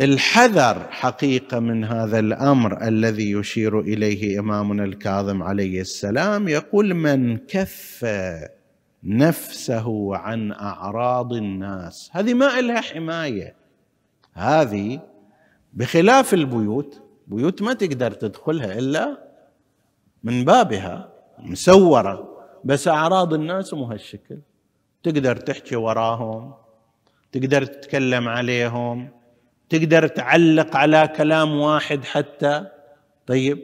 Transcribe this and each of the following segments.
الحذر حقيقه من هذا الامر الذي يشير اليه امامنا الكاظم عليه السلام يقول من كف نفسه عن اعراض الناس هذه ما لها حمايه هذه بخلاف البيوت بيوت ما تقدر تدخلها الا من بابها مسوره بس اعراض الناس مو هالشكل تقدر تحكي وراهم تقدر تتكلم عليهم تقدر تعلق على كلام واحد حتى طيب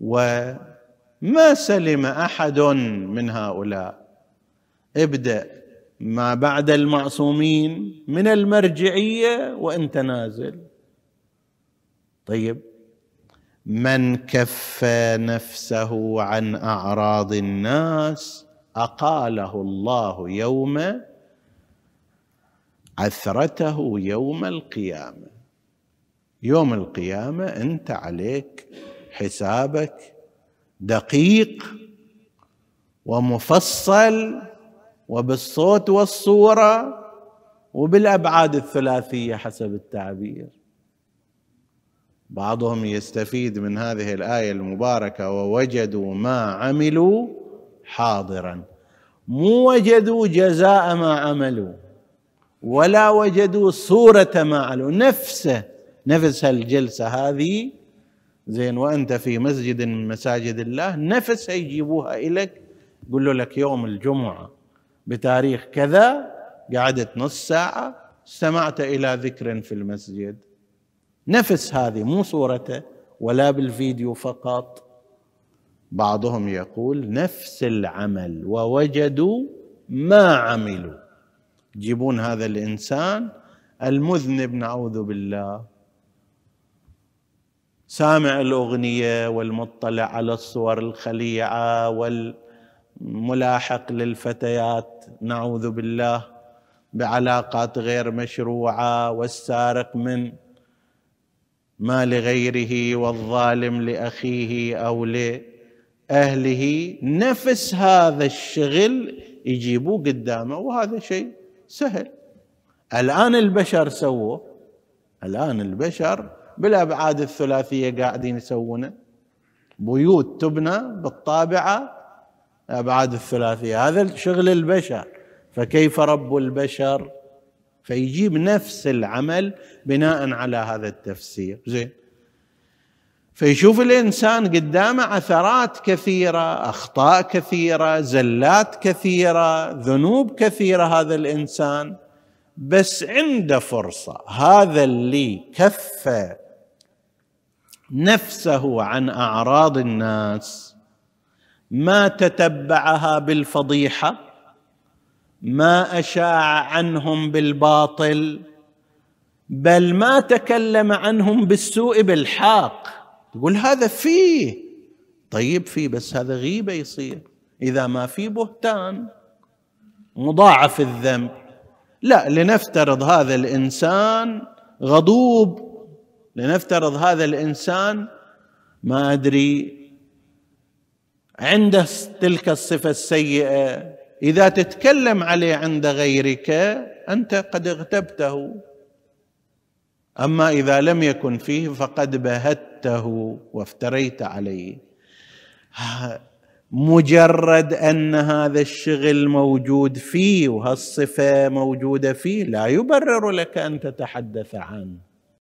وما سلم احد من هؤلاء ابدا ما بعد المعصومين من المرجعيه وانت نازل طيب من كف نفسه عن اعراض الناس اقاله الله يوم عثرته يوم القيامه يوم القيامه انت عليك حسابك دقيق ومفصل وبالصوت والصوره وبالابعاد الثلاثيه حسب التعبير بعضهم يستفيد من هذه الايه المباركه ووجدوا ما عملوا حاضرا مو وجدوا جزاء ما عملوا ولا وجدوا صورة ما علوا نفسه نفس الجلسة هذه زين وأنت في مسجد من مساجد الله نفسها يجيبوها إليك يقولوا لك يوم الجمعة بتاريخ كذا قعدت نص ساعة استمعت إلى ذكر في المسجد نفس هذه مو صورته ولا بالفيديو فقط بعضهم يقول نفس العمل ووجدوا ما عملوا يجيبون هذا الانسان المذنب نعوذ بالله سامع الاغنيه والمطلع على الصور الخليعه والملاحق للفتيات نعوذ بالله بعلاقات غير مشروعه والسارق من مال غيره والظالم لاخيه او لاهله نفس هذا الشغل يجيبوه قدامه وهذا شيء سهل الآن البشر سووه الآن البشر بالأبعاد الثلاثية قاعدين يسوونه بيوت تبنى بالطابعة الأبعاد الثلاثية هذا شغل البشر فكيف رب البشر فيجيب نفس العمل بناء على هذا التفسير زين فيشوف الانسان قدامه عثرات كثيره اخطاء كثيره زلات كثيره ذنوب كثيره هذا الانسان بس عنده فرصه هذا اللي كف نفسه عن اعراض الناس ما تتبعها بالفضيحه ما اشاع عنهم بالباطل بل ما تكلم عنهم بالسوء بالحاق تقول هذا فيه طيب فيه بس هذا غيبة يصير إذا ما في بهتان مضاعف الذنب لا لنفترض هذا الإنسان غضوب لنفترض هذا الإنسان ما أدري عنده تلك الصفة السيئة إذا تتكلم عليه عند غيرك أنت قد اغتبته أما إذا لم يكن فيه فقد بهت كذبته وافتريت عليه مجرد ان هذا الشغل موجود فيه وهالصفه موجوده فيه لا يبرر لك ان تتحدث عنه